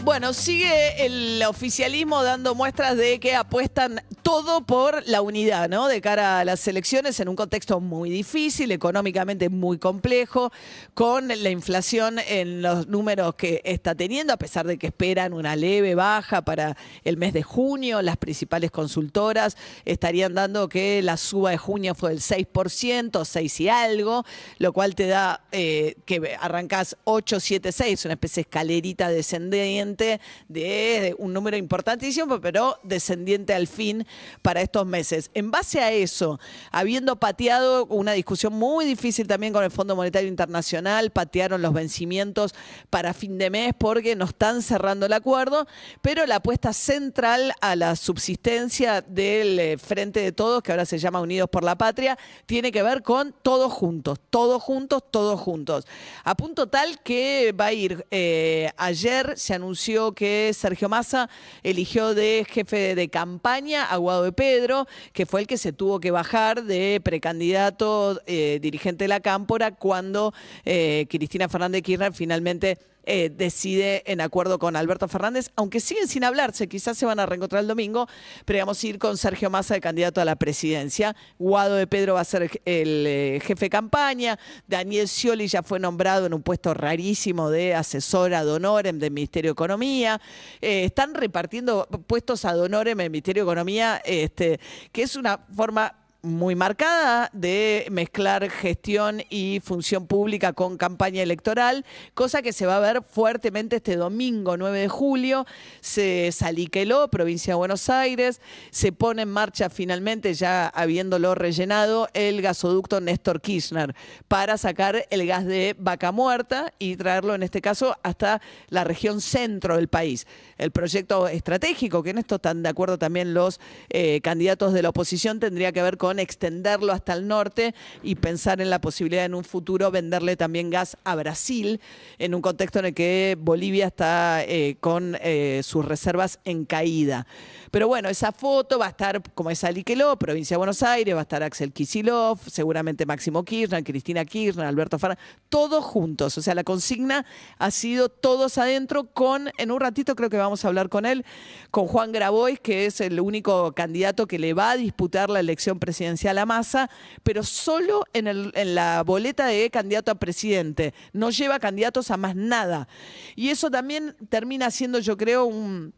Bueno, sigue el oficialismo dando muestras de que apuestan todo por la unidad, ¿no? De cara a las elecciones en un contexto muy difícil, económicamente muy complejo, con la inflación en los números que está teniendo, a pesar de que esperan una leve baja para el mes de junio, las principales consultoras estarían dando que la suba de junio fue del 6%, 6 y algo, lo cual te da eh, que arrancás 8, 7, 6, una especie de escalerita descendente de un número importantísimo, pero descendiente al fin para estos meses. En base a eso, habiendo pateado una discusión muy difícil también con el Fondo Monetario Internacional, patearon los vencimientos para fin de mes porque no están cerrando el acuerdo, pero la apuesta central a la subsistencia del eh, Frente de Todos, que ahora se llama Unidos por la Patria, tiene que ver con todos juntos, todos juntos, todos juntos. A punto tal que va a ir, eh, ayer se anunció anunció que Sergio Massa eligió de jefe de campaña a Guado de Pedro, que fue el que se tuvo que bajar de precandidato eh, dirigente de la Cámpora cuando eh, Cristina Fernández Kirchner finalmente eh, decide en acuerdo con Alberto Fernández, aunque siguen sin hablarse, quizás se van a reencontrar el domingo, pero vamos a ir con Sergio Massa, de candidato a la presidencia. Guado de Pedro va a ser el eh, jefe de campaña, Daniel Scioli ya fue nombrado en un puesto rarísimo de asesor ad honorem del Ministerio de Economía. Eh, están repartiendo puestos ad honorem en el Ministerio de Economía, este, que es una forma muy marcada de mezclar gestión y función pública con campaña electoral, cosa que se va a ver fuertemente este domingo 9 de julio. Se saliqueló, provincia de Buenos Aires, se pone en marcha finalmente, ya habiéndolo rellenado, el gasoducto Néstor Kirchner para sacar el gas de vaca muerta y traerlo en este caso hasta la región centro del país. El proyecto estratégico, que en esto están de acuerdo también los eh, candidatos de la oposición, tendría que ver con extenderlo hasta el norte y pensar en la posibilidad en un futuro venderle también gas a Brasil, en un contexto en el que Bolivia está eh, con eh, sus reservas en caída. Pero bueno, esa foto va a estar como es Aliqueló, provincia de Buenos Aires, va a estar Axel Kisilov, seguramente Máximo Kirchner, Cristina Kirchner, Alberto Farah, todos juntos. O sea, la consigna ha sido todos adentro con, en un ratito creo que vamos a hablar con él, con Juan Grabois, que es el único candidato que le va a disputar la elección presidencial presidencial a masa, pero solo en la boleta de candidato a presidente. No lleva candidatos a más nada. Y eso también termina siendo, yo creo, un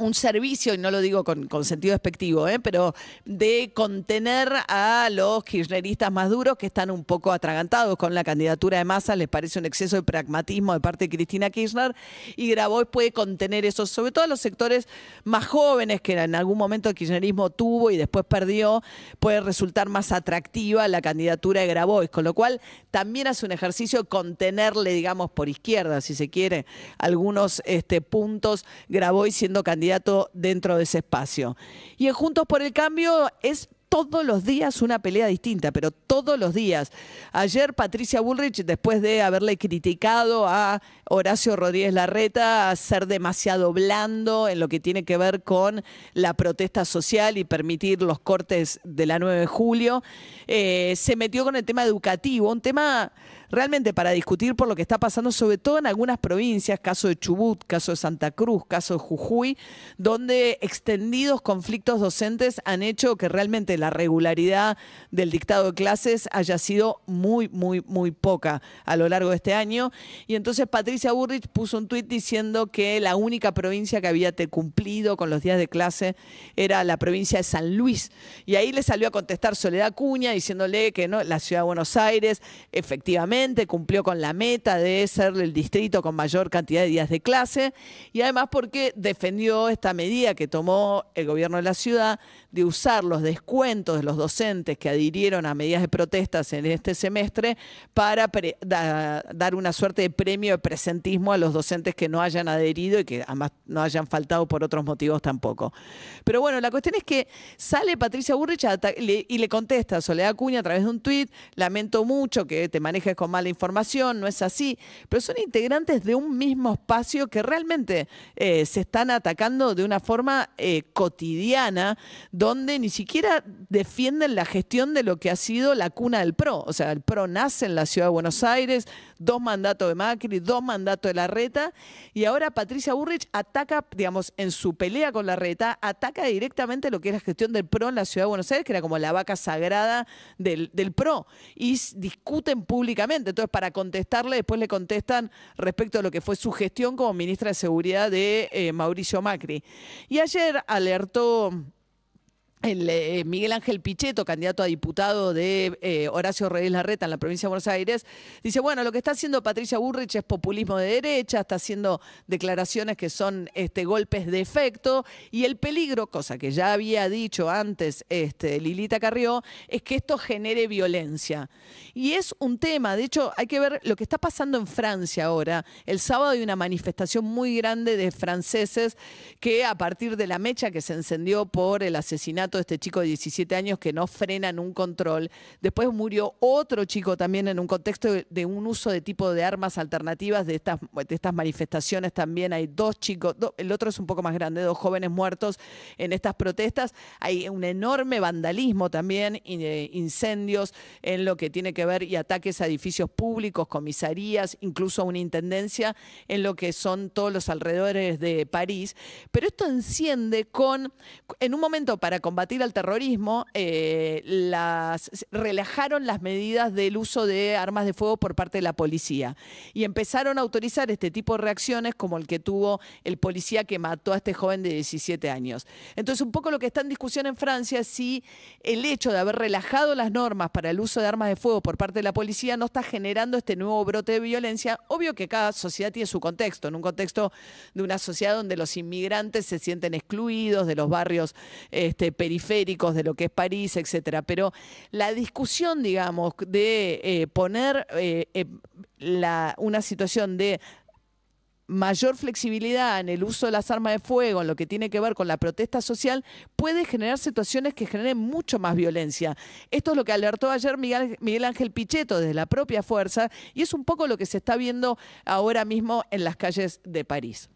un servicio, y no lo digo con, sentido despectivo, ¿eh? pero de contener a los kirchneristas más duros que están un poco atragantados con la candidatura de Massa, les parece un exceso de pragmatismo de parte de Cristina Kirchner, y Grabois puede contener eso, sobre todo a los sectores más jóvenes que en algún momento el kirchnerismo tuvo y después perdió, puede resultar más atractiva la candidatura de Grabois, con lo cual también hace un ejercicio contenerle, digamos, por izquierda, si se quiere, algunos este, puntos, Grabois siendo candidato dentro de ese espacio. Y en Juntos por el Cambio es todos los días una pelea distinta, pero todos los días. Ayer Patricia Bullrich, después de haberle criticado a Horacio Rodríguez Larreta a ser demasiado blando en lo que tiene que ver con la protesta social y permitir los cortes de la 9 de julio, eh, se metió con el tema educativo, un tema realmente para discutir por lo que está pasando, sobre todo en algunas provincias, caso de Chubut, caso de Santa Cruz, caso de Jujuy, donde extendidos conflictos docentes han hecho que realmente la regularidad del dictado de clases haya sido muy, muy, muy poca a lo largo de este año. Y entonces Patricia Burrich puso un tuit diciendo que la única provincia que había cumplido con los días de clase era la provincia de San Luis. Y ahí le salió a contestar Soledad Cuña diciéndole que no, la ciudad de Buenos Aires efectivamente cumplió con la meta de ser el distrito con mayor cantidad de días de clase y además porque defendió esta medida que tomó el gobierno de la ciudad de usar los descuentos de los docentes que adhirieron a medidas de protestas en este semestre para dar una suerte de premio de presentismo a los docentes que no hayan adherido y que además no hayan faltado por otros motivos tampoco. Pero bueno, la cuestión es que sale Patricia Burrich y le contesta a Soledad Cuña a través de un tuit, lamento mucho que te manejes con mala información, no es así, pero son integrantes de un mismo espacio que realmente eh, se están atacando de una forma eh, cotidiana, donde ni siquiera defienden la gestión de lo que ha sido la cuna del PRO. O sea, el PRO nace en la ciudad de Buenos Aires, dos mandatos de Macri, dos mandatos de la reta, y ahora Patricia Burrich ataca, digamos, en su pelea con la reta, ataca directamente lo que es la gestión del PRO en la ciudad de Buenos Aires, que era como la vaca sagrada del, PRO, y discuten públicamente. Entonces, para contestarle, después le contestan respecto a lo que fue su gestión como ministra de Seguridad de eh, Mauricio Macri. Y ayer alertó eh, Miguel Ángel Pichetto, candidato a diputado de eh, Horacio Reyes Larreta en la provincia de Buenos Aires, dice, bueno, lo que está haciendo Patricia Burrich es populismo de derecha, está haciendo declaraciones que son este, golpes de efecto y el peligro, cosa que ya había dicho antes este, Lilita Carrió, es que esto genere violencia. Y es un tema, de hecho hay que ver lo que está pasando en Francia ahora. El sábado hay una manifestación muy grande de franceses que a partir de la mecha que se encendió por el asesinato de este chico de 17 años que no frenan un control. Después murió otro chico también en un contexto de un uso de tipo de armas alternativas de estas, estas manifestaciones también. Hay dos chicos, el otro es un poco más grande, dos jóvenes muertos en estas protestas. Hay un enorme vandalismo también, eh, incendios en lo que tiene que ver y ataques a edificios públicos, comisarías, incluso a una intendencia en lo que son todos los alrededores de París. Pero esto enciende con, en un momento para combatir combatir al terrorismo, eh, relajaron las medidas del uso de armas de fuego por parte de la policía y empezaron a autorizar este tipo de reacciones como el que tuvo el policía que mató a este joven de 17 años. Entonces, un poco lo que está en discusión en Francia es si el hecho de haber relajado las normas para el uso de armas de fuego por parte de la policía no está generando este nuevo brote de violencia. Obvio que cada sociedad tiene su contexto, en un contexto de una sociedad donde los inmigrantes se sienten excluidos de los barrios este, periféricos de lo que es París, etcétera. Pero la discusión, digamos, de eh, poner eh, em, una situación de mayor flexibilidad en el uso de las armas de fuego, en lo que tiene que ver con la protesta social, puede generar situaciones que generen mucho más violencia. Esto es lo que alertó ayer Miguel, Miguel, Ángel Pichetto desde la propia fuerza y es un poco lo que se está viendo ahora mismo en las calles de París.